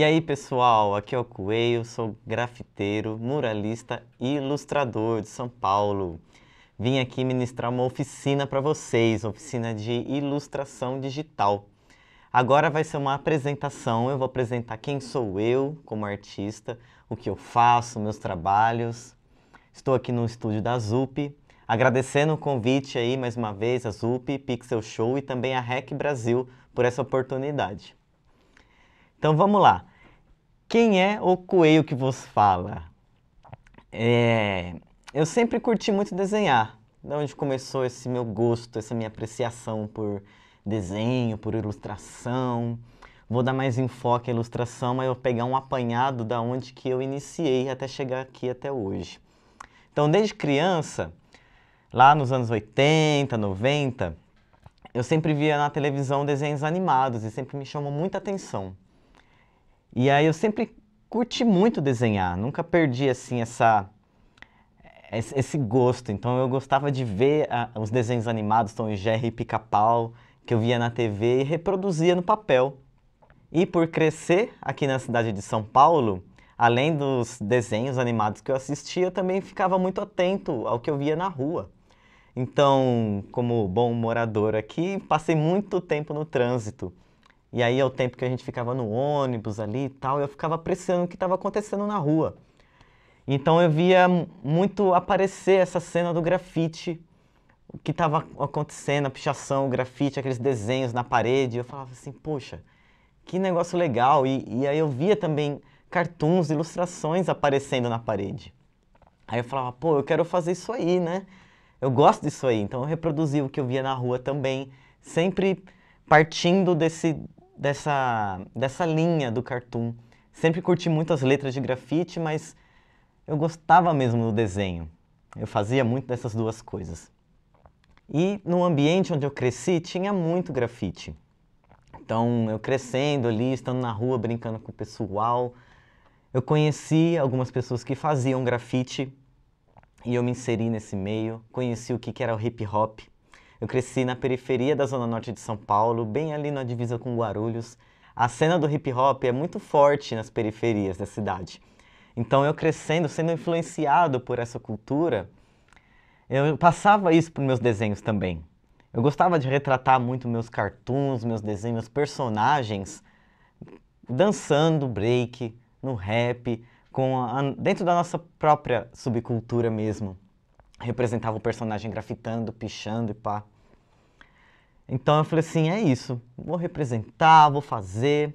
E aí pessoal, aqui é o Coelho, sou grafiteiro, muralista e ilustrador de São Paulo. Vim aqui ministrar uma oficina para vocês, oficina de ilustração digital. Agora vai ser uma apresentação, eu vou apresentar quem sou eu como artista, o que eu faço, meus trabalhos. Estou aqui no estúdio da ZUP, agradecendo o convite aí mais uma vez a ZUP, Pixel Show e também a REC Brasil por essa oportunidade. Então vamos lá. Quem é o coelho que vos fala? É, eu sempre curti muito desenhar. De onde começou esse meu gosto, essa minha apreciação por desenho, por ilustração. Vou dar mais enfoque à ilustração, mas eu vou pegar um apanhado da onde que eu iniciei até chegar aqui até hoje. Então, desde criança, lá nos anos 80, 90, eu sempre via na televisão desenhos animados e sempre me chamou muita atenção. E aí eu sempre curti muito desenhar, nunca perdi assim essa esse gosto. Então eu gostava de ver a, ah, os desenhos animados, Tom e Jerry e Pica-Pau, que eu via na TV e reproduzia no papel. E por crescer aqui na cidade de São Paulo, além dos desenhos animados que eu assistia, eu também ficava muito atento ao que eu via na rua. Então, como bom morador aqui, passei muito tempo no trânsito. E aí é o tempo que a gente ficava no ônibus ali e tal, eu ficava apreciando o que estava acontecendo na rua. Então eu via muito aparecer essa cena do grafite, o que estava acontecendo, a pichação, o grafite, aqueles desenhos na parede. Eu falava assim, poxa, que negócio legal. E, e aí eu via também cartuns, ilustrações aparecendo na parede. Aí eu falava, pô, eu quero fazer isso aí, né? Eu gosto disso aí. Então eu reproduzi o que eu via na rua também, sempre partindo desse, dessa, dessa linha do cartoon. Sempre curti muito as letras de grafite, mas eu gostava mesmo do desenho. Eu fazia muito dessas duas coisas. E no ambiente onde eu cresci, tinha muito grafite. Então, eu crescendo ali, estando na rua, brincando com o pessoal, eu conheci algumas pessoas que faziam grafite e eu me inseri nesse meio. Conheci o que era o hip hop, eu cresci na periferia da zona norte de São Paulo, bem ali na divisa com Guarulhos. A cena do hip hop é muito forte nas periferias da cidade. Então eu crescendo, sendo influenciado por essa cultura, eu passava isso para meus desenhos também. Eu gostava de retratar muito meus cartoons, meus desenhos, meus personagens dançando break, no rap, com a, dentro da nossa própria subcultura mesmo representava o personagem grafitando, pichando e pá. Então eu falei assim, é isso, vou representar, vou fazer.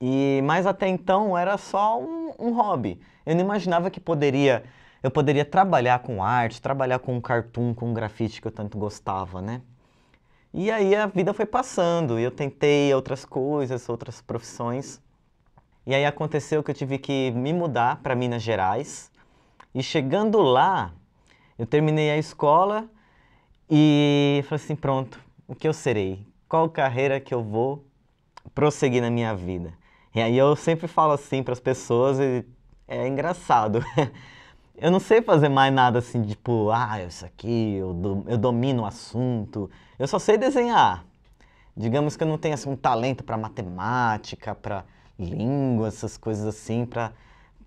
E mas até então era só um, um hobby. Eu não imaginava que poderia, eu poderia trabalhar com arte, trabalhar com cartoon, com grafite que eu tanto gostava, né? E aí a vida foi passando, e eu tentei outras coisas, outras profissões. E aí aconteceu que eu tive que me mudar para Minas Gerais, e chegando lá, eu terminei a escola e falei assim, pronto, o que eu serei? Qual carreira que eu vou prosseguir na minha vida? E aí eu sempre falo assim para as pessoas e é engraçado. eu não sei fazer mais nada assim, tipo, ah, isso aqui, eu, do, eu domino o assunto. Eu só sei desenhar. Digamos que eu não tenho assim, um talento para matemática, para língua, essas coisas assim, para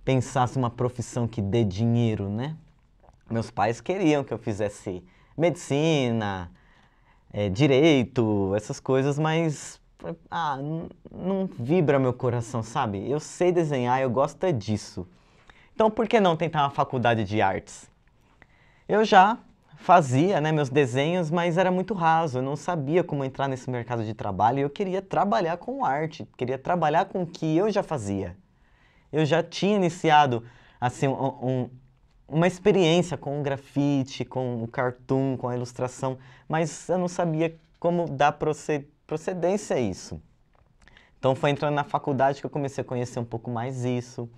pensasse uma profissão que dê dinheiro, né? Meus pais queriam que eu fizesse medicina, é, direito, essas coisas, mas ah, não vibra meu coração, sabe? Eu sei desenhar, eu gosto é disso. Então por que não tentar uma faculdade de artes? Eu já fazia né, meus desenhos, mas era muito raso, eu não sabia como entrar nesse mercado de trabalho e eu queria trabalhar com arte, queria trabalhar com o que eu já fazia eu já tinha iniciado assim um, um, uma experiência com o grafite, com o cartoon, com a ilustração, mas eu não sabia como dar procedência a isso. Então foi entrando na faculdade que eu comecei a conhecer um pouco mais isso.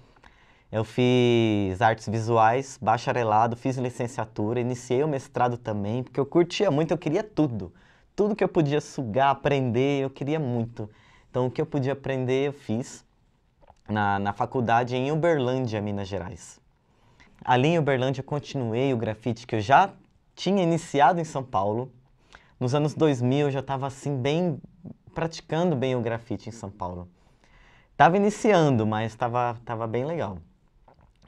Eu fiz artes visuais, bacharelado, fiz licenciatura, iniciei o mestrado também, porque eu curtia muito, eu queria tudo. Tudo que eu podia sugar, aprender, eu queria muito. Então o que eu podia aprender, eu fiz na, na faculdade em Uberlândia, Minas Gerais. Ali em Uberlândia continuei o grafite que eu já tinha iniciado em São Paulo. Nos anos 2000 eu já estava assim bem praticando bem o grafite em São Paulo. Estava iniciando, mas estava tava bem legal.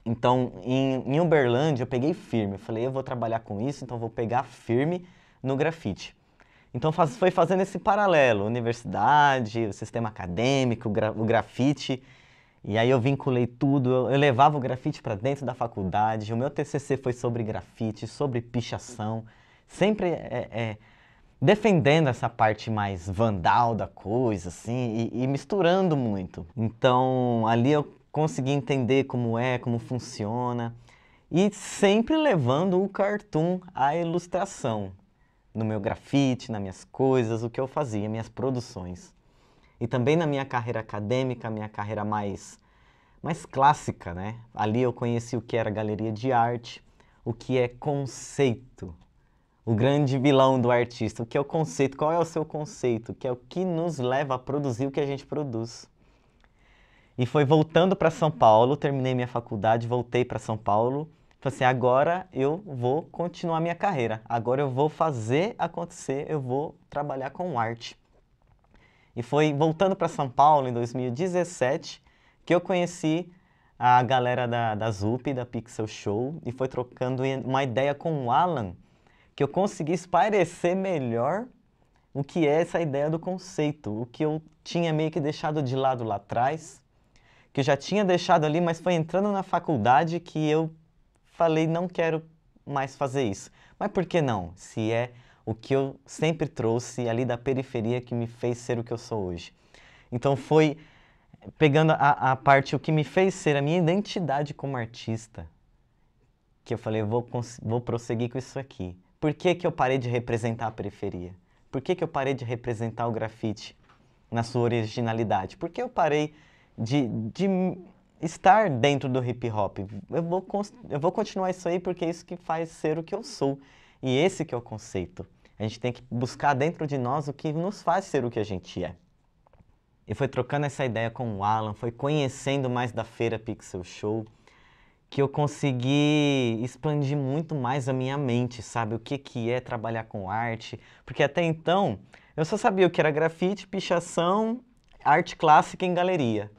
Então, em, em Uberlândia, eu peguei firme. Eu falei, eu vou trabalhar com isso, então vou pegar firme no grafite. Então, faz, foi fazendo esse paralelo, universidade, o sistema acadêmico, gra, o grafite. E aí eu vinculei tudo, eu, eu levava o grafite para dentro da faculdade, o meu TCC foi sobre grafite, sobre pichação, sempre é, é, defendendo essa parte mais vandal da coisa, assim, e, e misturando muito. Então ali eu consegui entender como é, como funciona, e sempre levando o cartoon à ilustração, no meu grafite, nas minhas coisas, o que eu fazia, minhas produções e também na minha carreira acadêmica, minha carreira mais, mais clássica, né? Ali eu conheci o que era galeria de arte, o que é conceito, o grande vilão do artista, o que é o conceito, qual é o seu conceito, que é o que nos leva a produzir o que a gente produz. E foi voltando para São Paulo, terminei minha faculdade, voltei para São Paulo, falei assim, agora eu vou continuar minha carreira, agora eu vou fazer acontecer, eu vou trabalhar com arte. E foi voltando para São Paulo, em 2017, que eu conheci a galera da, da ZUP, da Pixel Show, e foi trocando uma ideia com o Alan, que eu consegui parecer melhor o que é essa ideia do conceito, o que eu tinha meio que deixado de lado lá atrás, que eu já tinha deixado ali, mas foi entrando na faculdade que eu falei, não quero mais fazer isso. Mas por que não? Se é o que eu sempre trouxe ali da periferia que me fez ser o que eu sou hoje. Então foi pegando a, a parte, o que me fez ser a minha identidade como artista, que eu falei, eu vou, vou prosseguir com isso aqui. Por que, que eu parei de representar a periferia? Por que, que eu parei de representar o grafite na sua originalidade? Por que eu parei de, de estar dentro do hip hop? Eu vou, eu vou continuar isso aí porque é isso que faz ser o que eu sou. E esse que é o conceito. A gente tem que buscar dentro de nós o que nos faz ser o que a gente é. E foi trocando essa ideia com o Alan, foi conhecendo mais da Feira Pixel Show, que eu consegui expandir muito mais a minha mente, sabe? O que, que é trabalhar com arte. Porque até então, eu só sabia o que era grafite, pichação, arte clássica em galeria.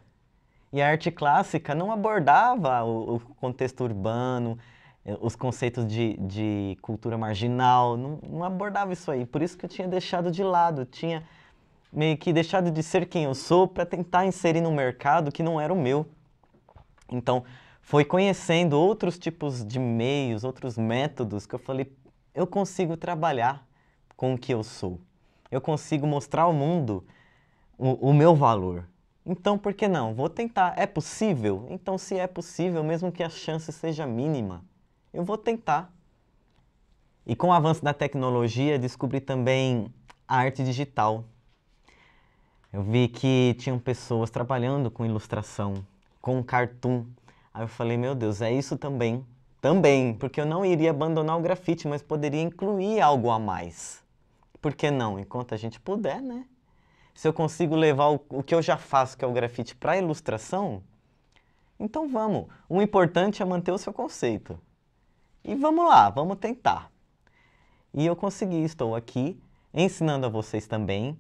E a arte clássica não abordava o, o contexto urbano, os conceitos de, de cultura marginal, não, não, abordava isso aí. Por isso que eu tinha deixado de lado, tinha meio que deixado de ser quem eu sou para tentar inserir no mercado que não era o meu. Então, foi conhecendo outros tipos de meios, outros métodos que eu falei, eu consigo trabalhar com o que eu sou. Eu consigo mostrar ao mundo o, o meu valor. Então, por que não? Vou tentar. É possível? Então, se é possível, mesmo que a chance seja mínima, eu vou tentar. E com o avanço da tecnologia, descobri também a arte digital. Eu vi que tinham pessoas trabalhando com ilustração, com cartoon. Aí eu falei, meu Deus, é isso também. Também, porque eu não iria abandonar o grafite, mas poderia incluir algo a mais. Por que não? Enquanto a gente puder, né? Se eu consigo levar o, o que eu já faço, que é o grafite, para a ilustração, então vamos. O importante é manter o seu conceito. E vamos lá, vamos tentar. E eu consegui, estou aqui ensinando a vocês também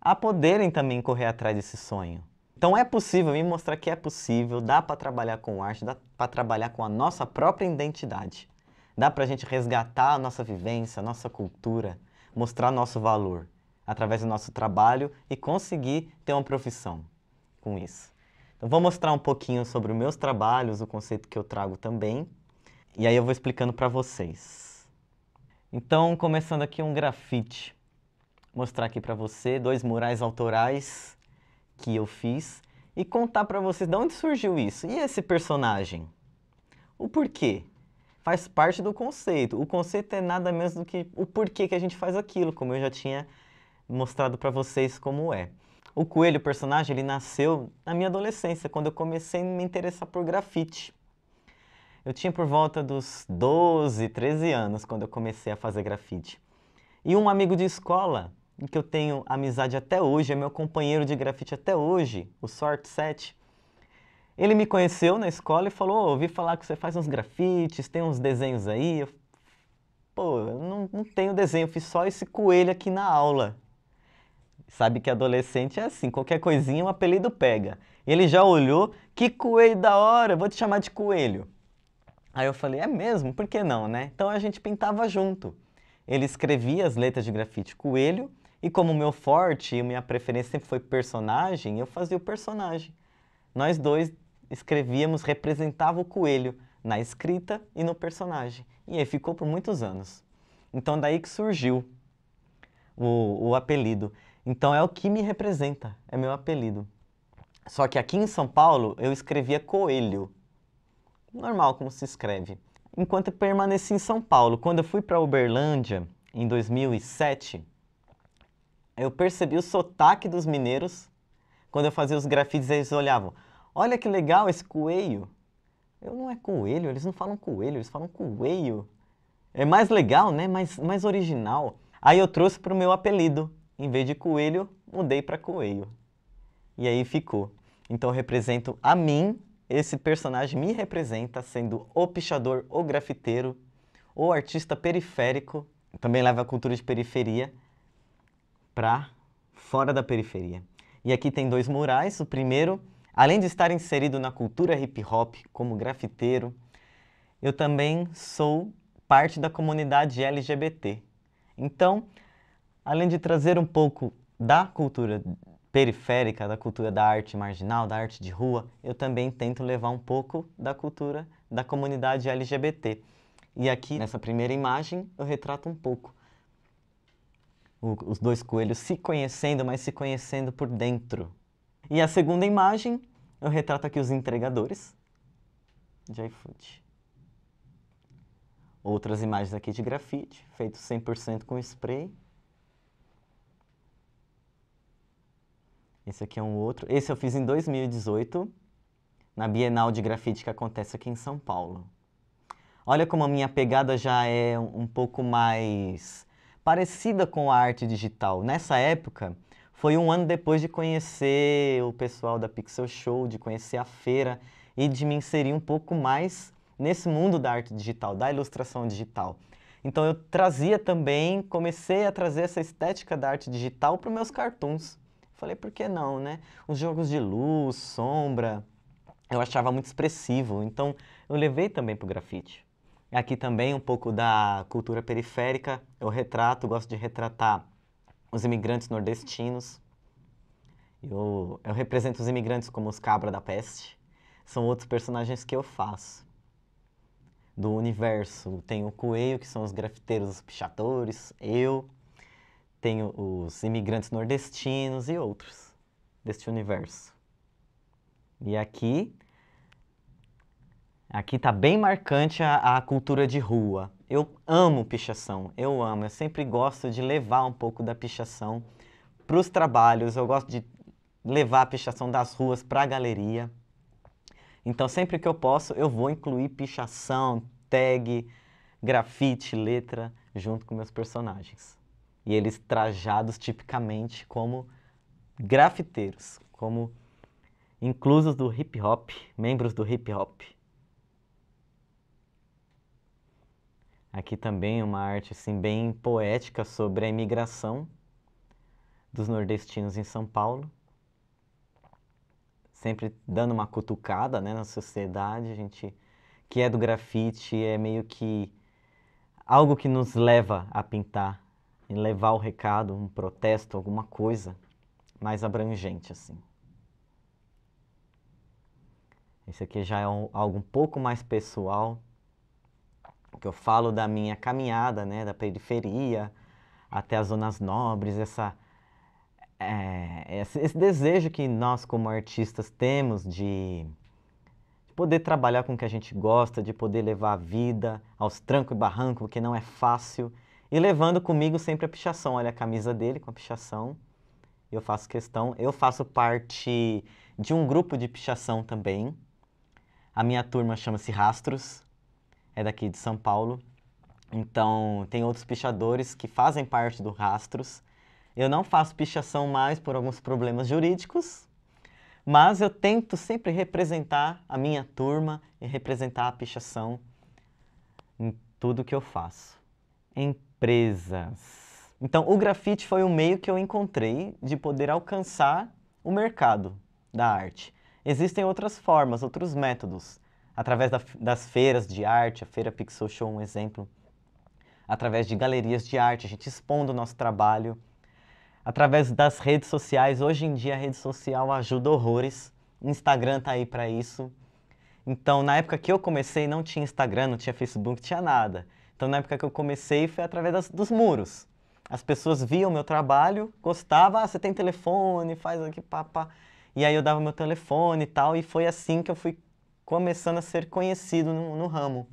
a poderem também correr atrás desse sonho. Então é possível, me mostrar que é possível, dá para trabalhar com arte, dá para trabalhar com a nossa própria identidade. Dá para a gente resgatar a nossa vivência, a nossa cultura, mostrar nosso valor através do nosso trabalho e conseguir ter uma profissão com isso. Então vou mostrar um pouquinho sobre os meus trabalhos, o conceito que eu trago também. E aí eu vou explicando para vocês. Então, começando aqui um grafite. mostrar aqui para você dois murais autorais que eu fiz e contar para vocês de onde surgiu isso. E esse personagem? O porquê? Faz parte do conceito. O conceito é nada menos do que o porquê que a gente faz aquilo, como eu já tinha mostrado para vocês como é. O coelho, o personagem, ele nasceu na minha adolescência, quando eu comecei a me interessar por grafite. Eu tinha por volta dos 12, 13 anos quando eu comecei a fazer grafite. E um amigo de escola, que eu tenho amizade até hoje, é meu companheiro de grafite até hoje, o Sort 7. Ele me conheceu na escola e falou: oh, ouvi falar que você faz uns grafites, tem uns desenhos aí. Eu, Pô, eu não, não tenho desenho, fiz só esse coelho aqui na aula. Sabe que adolescente é assim, qualquer coisinha o um apelido pega. ele já olhou: que coelho da hora, vou te chamar de coelho. Aí eu falei, é mesmo? Por que não, né? Então a gente pintava junto. Ele escrevia as letras de grafite coelho, e como o meu forte e minha preferência sempre foi personagem, eu fazia o personagem. Nós dois escrevíamos, representava o coelho na escrita e no personagem. E aí ficou por muitos anos. Então daí que surgiu o, o apelido. Então é o que me representa, é meu apelido. Só que aqui em São Paulo eu escrevia coelho, normal como se escreve. Enquanto permaneci em São Paulo, quando eu fui para Uberlândia em 2007, eu percebi o sotaque dos mineiros quando eu fazia os grafites, eles olhavam: "Olha que legal esse coelho". Eu não é coelho, eles não falam coelho, eles falam coelho. É mais legal, né? Mais mais original. Aí eu trouxe para o meu apelido. Em vez de coelho, mudei para coelho. E aí ficou. Então eu represento a mim esse personagem me representa sendo o pichador, o grafiteiro, o artista periférico, também leva a cultura de periferia para fora da periferia. E aqui tem dois murais, o primeiro, além de estar inserido na cultura hip hop como grafiteiro, eu também sou parte da comunidade LGBT. Então, além de trazer um pouco da cultura periférica, da cultura da arte marginal, da arte de rua, eu também tento levar um pouco da cultura da comunidade LGBT. E aqui, nessa primeira imagem, eu retrato um pouco o, os dois coelhos se conhecendo, mas se conhecendo por dentro. E a segunda imagem, eu retrato aqui os entregadores de iFood. Outras imagens aqui de grafite, feito 100% com spray. Esse aqui é um outro. Esse eu fiz em 2018, na Bienal de Grafite que acontece aqui em São Paulo. Olha como a minha pegada já é um pouco mais parecida com a arte digital. Nessa época, foi um ano depois de conhecer o pessoal da Pixel Show, de conhecer a feira e de me inserir um pouco mais nesse mundo da arte digital, da ilustração digital. Então eu trazia também, comecei a trazer essa estética da arte digital para os meus cartoons. Falei, por que não, né? Os jogos de luz, sombra, eu achava muito expressivo. Então, eu levei também para o grafite. Aqui também um pouco da cultura periférica. Eu retrato, gosto de retratar os imigrantes nordestinos. Eu, eu represento os imigrantes como os cabra da peste. São outros personagens que eu faço. Do universo, tem o coelho, que são os grafiteiros, os pichadores, eu, tem os imigrantes nordestinos e outros deste universo. E aqui, aqui tá bem marcante a, a cultura de rua. Eu amo pichação, eu amo. Eu sempre gosto de levar um pouco da pichação para os trabalhos. Eu gosto de levar a pichação das ruas para a galeria. Então, sempre que eu posso, eu vou incluir pichação, tag, grafite, letra, junto com meus personagens e eles trajados tipicamente como grafiteiros, como inclusos do hip hop, membros do hip hop. Aqui também uma arte assim bem poética sobre a imigração dos nordestinos em São Paulo. Sempre dando uma cutucada, né, na sociedade, a gente que é do grafite é meio que algo que nos leva a pintar em levar o recado, um protesto, alguma coisa mais abrangente assim. Esse aqui já é um, algo um pouco mais pessoal, que eu falo da minha caminhada, né, da periferia até as zonas nobres, essa, é, esse, esse, desejo que nós como artistas temos de, de poder trabalhar com o que a gente gosta, de poder levar a vida aos tranco e barranco, porque não é fácil e levando comigo sempre a pichação. Olha a camisa dele com a pichação. Eu faço questão. Eu faço parte de um grupo de pichação também. A minha turma chama-se Rastros. É daqui de São Paulo. Então, tem outros pichadores que fazem parte do Rastros. Eu não faço pichação mais por alguns problemas jurídicos, mas eu tento sempre representar a minha turma e representar a pichação em tudo que eu faço. Então, empresas. Então, o grafite foi o meio que eu encontrei de poder alcançar o mercado da arte. Existem outras formas, outros métodos. Através da, das feiras de arte, a Feira Pixel Show é um exemplo. Através de galerias de arte, a gente expondo o nosso trabalho. Através das redes sociais, hoje em dia a rede social ajuda horrores. Instagram tá aí para isso. Então, na época que eu comecei, não tinha Instagram, não tinha Facebook, não tinha nada. Então, na época que eu comecei, foi através das, dos muros. As pessoas viam meu trabalho, gostavam, ah, você tem telefone, faz aqui, papá. E aí eu dava meu telefone e tal, e foi assim que eu fui começando a ser conhecido no, no ramo.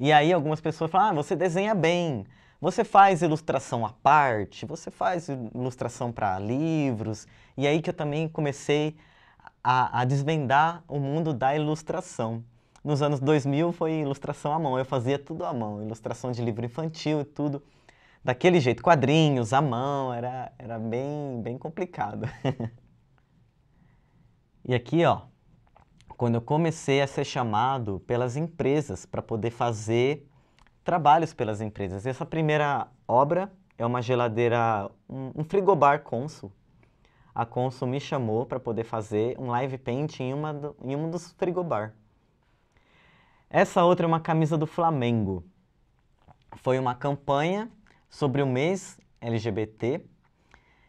E aí algumas pessoas falam, ah, você desenha bem, você faz ilustração à parte, você faz ilustração para livros. E aí que eu também comecei a, a desvendar o mundo da ilustração nos anos 2000 foi ilustração à mão. Eu fazia tudo à mão, ilustração de livro infantil e tudo. Daquele jeito, quadrinhos, à mão, era, era bem, bem complicado. e aqui, ó, quando eu comecei a ser chamado pelas empresas para poder fazer trabalhos pelas empresas. Essa primeira obra é uma geladeira, um, um frigobar Consul. A Consul me chamou para poder fazer um live paint em, uma do, em um dos frigobar. Essa outra é uma camisa do Flamengo. Foi uma campanha sobre o mês LGBT.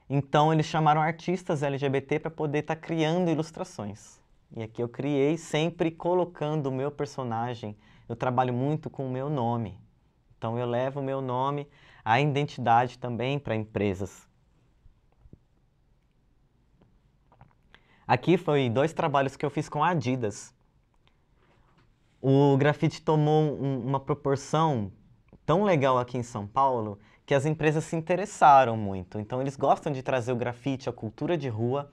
Então eles chamaram artistas LGBT para poder estar tá criando ilustrações. E aqui eu criei sempre colocando o meu personagem. Eu trabalho muito com o meu nome. Então eu levo o meu nome, a identidade também para empresas. Aqui foi dois trabalhos que eu fiz com a Adidas o grafite tomou um, uma proporção tão legal aqui em São Paulo que as empresas se interessaram muito. Então eles gostam de trazer o grafite, a cultura de rua,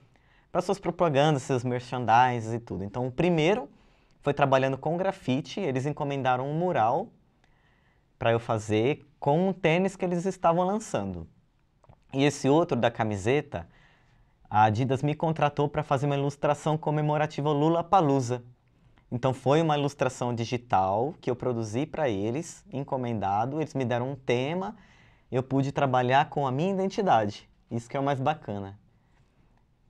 para suas propagandas, seus merchandises e tudo. Então o primeiro foi trabalhando com grafite, eles encomendaram um mural para eu fazer com o tênis que eles estavam lançando. E esse outro da camiseta, a Adidas me contratou para fazer uma ilustração comemorativa Lula Palusa, então foi uma ilustração digital que eu produzi para eles, encomendado, eles me deram um tema, eu pude trabalhar com a minha identidade. Isso que é o mais bacana.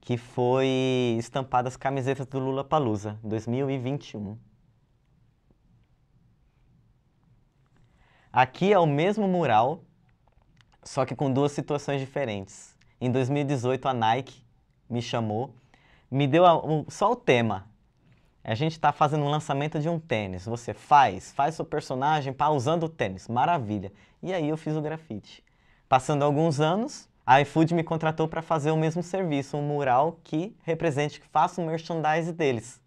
Que foi estampadas camisetas do Lula Palusa 2021. Aqui é o mesmo mural, só que com duas situações diferentes. Em 2018 a Nike me chamou, me deu a, um, só o tema, a gente está fazendo um lançamento de um tênis. Você faz, faz seu personagem usando o tênis. Maravilha. E aí eu fiz o grafite. Passando alguns anos, a iFood me contratou para fazer o mesmo serviço, um mural que represente, que faça o merchandise deles.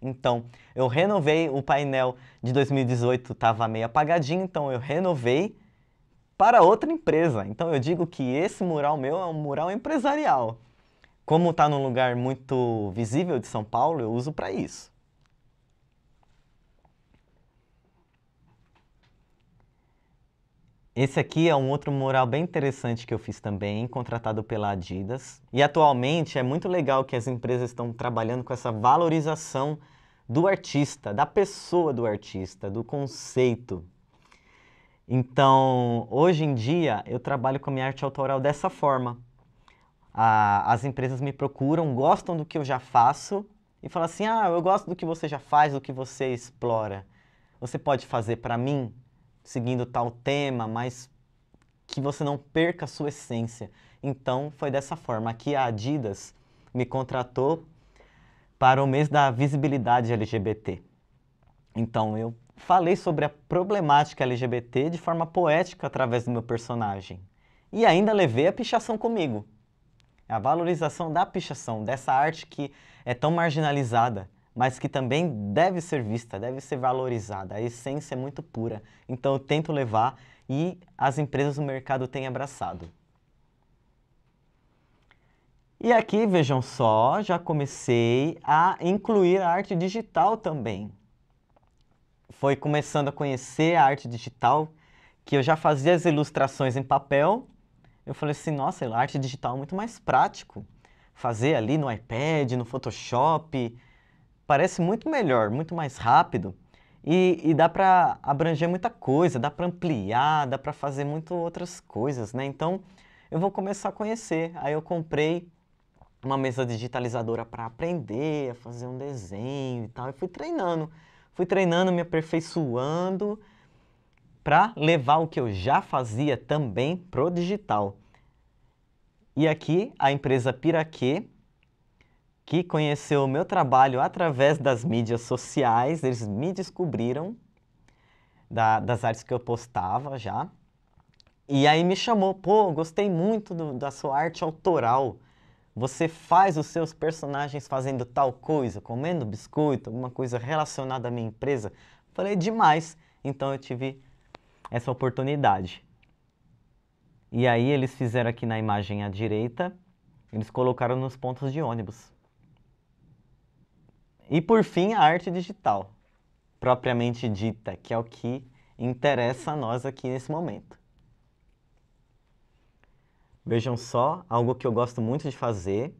Então, eu renovei, o painel de 2018 estava meio apagadinho, então eu renovei para outra empresa. Então eu digo que esse mural meu é um mural empresarial. Como está num lugar muito visível de São Paulo, eu uso para isso. Esse aqui é um outro mural bem interessante que eu fiz também, contratado pela Adidas. E atualmente é muito legal que as empresas estão trabalhando com essa valorização do artista, da pessoa do artista, do conceito. Então, hoje em dia, eu trabalho com a minha arte autoral dessa forma. A, as empresas me procuram, gostam do que eu já faço e falam assim, ah, eu gosto do que você já faz, do que você explora. Você pode fazer para mim? seguindo tal tema, mas que você não perca a sua essência. Então foi dessa forma. que a Adidas me contratou para o mês da visibilidade LGBT. Então eu falei sobre a problemática LGBT de forma poética através do meu personagem. E ainda levei a pichação comigo. A valorização da pichação, dessa arte que é tão marginalizada mas que também deve ser vista, deve ser valorizada. A essência é muito pura. Então eu tento levar e as empresas do mercado têm abraçado. E aqui, vejam só, já comecei a incluir a arte digital também. Foi começando a conhecer a arte digital, que eu já fazia as ilustrações em papel. Eu falei assim, nossa, a arte digital é muito mais prático. Fazer ali no iPad, no Photoshop, parece muito melhor, muito mais rápido e, e dá para abranger muita coisa, dá para ampliar, dá para fazer muito outras coisas, né? Então eu vou começar a conhecer. Aí eu comprei uma mesa digitalizadora para aprender a fazer um desenho e tal. E fui treinando, fui treinando, me aperfeiçoando para levar o que eu já fazia também pro digital. E aqui a empresa Piraquê que conheceu o meu trabalho através das mídias sociais, eles me descobriram da, das artes que eu postava já. E aí me chamou, pô, gostei muito do, da sua arte autoral. Você faz os seus personagens fazendo tal coisa, comendo biscoito, alguma coisa relacionada à minha empresa. Falei, demais. Então eu tive essa oportunidade. E aí eles fizeram aqui na imagem à direita, eles colocaram nos pontos de ônibus. E por fim, a arte digital, propriamente dita, que é o que interessa a nós aqui nesse momento. Vejam só, algo que eu gosto muito de fazer,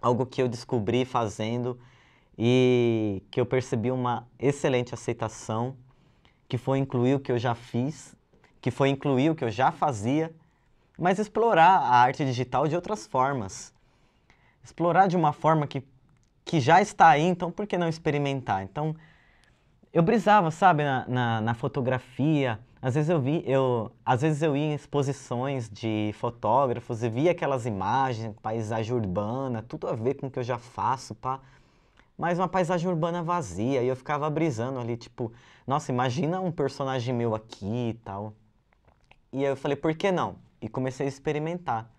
algo que eu descobri fazendo e que eu percebi uma excelente aceitação, que foi incluir o que eu já fiz, que foi incluir o que eu já fazia, mas explorar a arte digital de outras formas. Explorar de uma forma que que já está aí, então por que não experimentar? Então, eu brisava, sabe, na, na, na fotografia. Às vezes eu vi, eu, às vezes eu ia em exposições de fotógrafos e via aquelas imagens, paisagem urbana, tudo a ver com o que eu já faço, pá. Mas uma paisagem urbana vazia, e eu ficava brisando ali, tipo, nossa, imagina um personagem meu aqui e tal. E eu falei, por que não? E comecei a experimentar.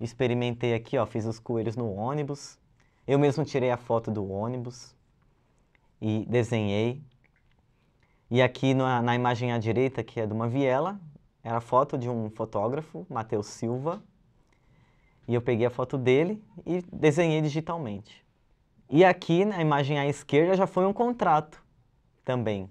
Experimentei aqui, ó, fiz os coelhos no ônibus, eu mesmo tirei a foto do ônibus e desenhei. E aqui na, na imagem à direita, que é de uma viela, era a foto de um fotógrafo, Matheus Silva. E eu peguei a foto dele e desenhei digitalmente. E aqui na imagem à esquerda já foi um contrato também.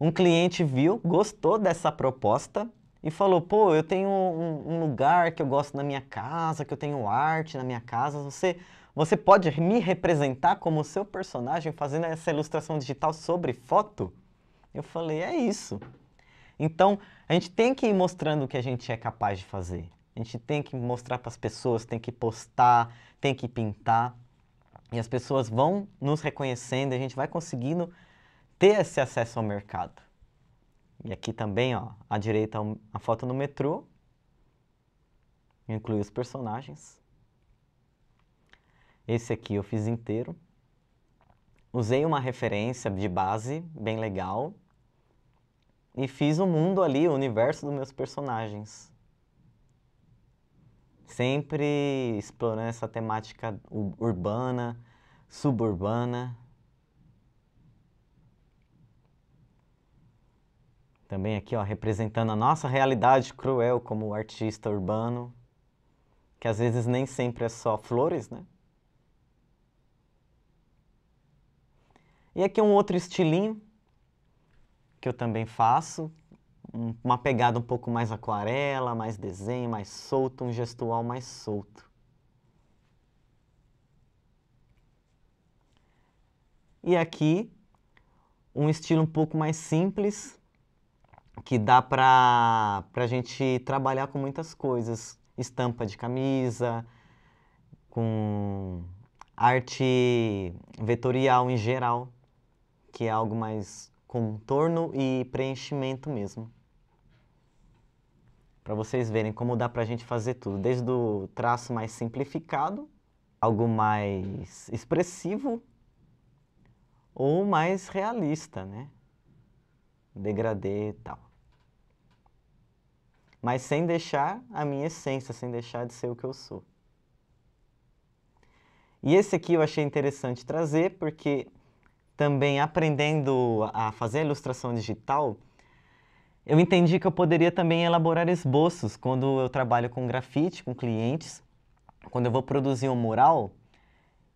Um cliente viu, gostou dessa proposta e falou, pô, eu tenho um, um, lugar que eu gosto na minha casa, que eu tenho arte na minha casa, você você pode me representar como seu personagem fazendo essa ilustração digital sobre foto? Eu falei, é isso. Então, a gente tem que ir mostrando o que a gente é capaz de fazer. A gente tem que mostrar para as pessoas, tem que postar, tem que pintar. E as pessoas vão nos reconhecendo, a gente vai conseguindo ter esse acesso ao mercado. E aqui também, ó, à direita, a foto no metrô. Inclui os personagens. Esse aqui eu fiz inteiro. Usei uma referência de base bem legal. E fiz o mundo ali, o universo dos meus personagens. Sempre explorando essa temática urbana, suburbana. Também aqui, ó, representando a nossa realidade cruel como artista urbano, que às vezes nem sempre é só flores, né? E aqui é um outro estilinho que eu também faço, um, uma pegada um pouco mais aquarela, mais desenho, mais solto, um gestual mais solto. E aqui um estilo um pouco mais simples, que dá para a gente trabalhar com muitas coisas. Estampa de camisa, com arte vetorial em geral que é algo mais contorno e preenchimento mesmo. Para vocês verem como dá para a gente fazer tudo, desde o traço mais simplificado, algo mais expressivo ou mais realista, né? Degradê e tal. Mas sem deixar a minha essência, sem deixar de ser o que eu sou. E esse aqui eu achei interessante trazer porque também aprendendo a fazer a ilustração digital, eu entendi que eu poderia também elaborar esboços quando eu trabalho com grafite, com clientes, quando eu vou produzir um mural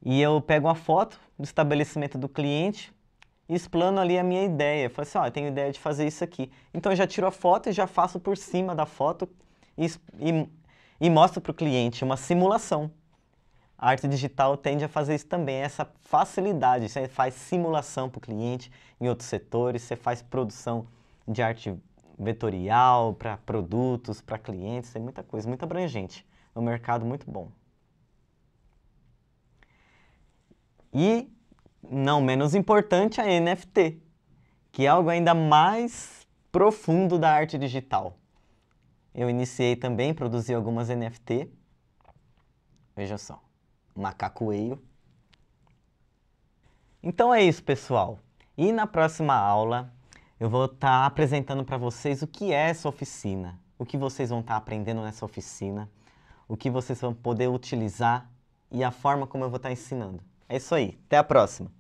e eu pego uma foto do estabelecimento do cliente e explano ali a minha ideia. Eu falo assim, ó, oh, eu tenho ideia de fazer isso aqui. Então eu já tiro a foto e já faço por cima da foto e, e, e mostro para o cliente uma simulação. A arte digital tende a fazer isso também, essa facilidade. Você faz simulação para o cliente em outros setores, você faz produção de arte vetorial para produtos, para clientes, tem muita coisa, muito abrangente. É um mercado muito bom. E, não menos importante, a NFT, que é algo ainda mais profundo da arte digital. Eu iniciei também, produzi algumas NFT. Vejam só macacoeiro. Então é isso, pessoal. E na próxima aula eu vou estar tá apresentando para vocês o que é essa oficina, o que vocês vão estar tá aprendendo nessa oficina, o que vocês vão poder utilizar e a forma como eu vou estar tá ensinando. É isso aí. Até a próxima.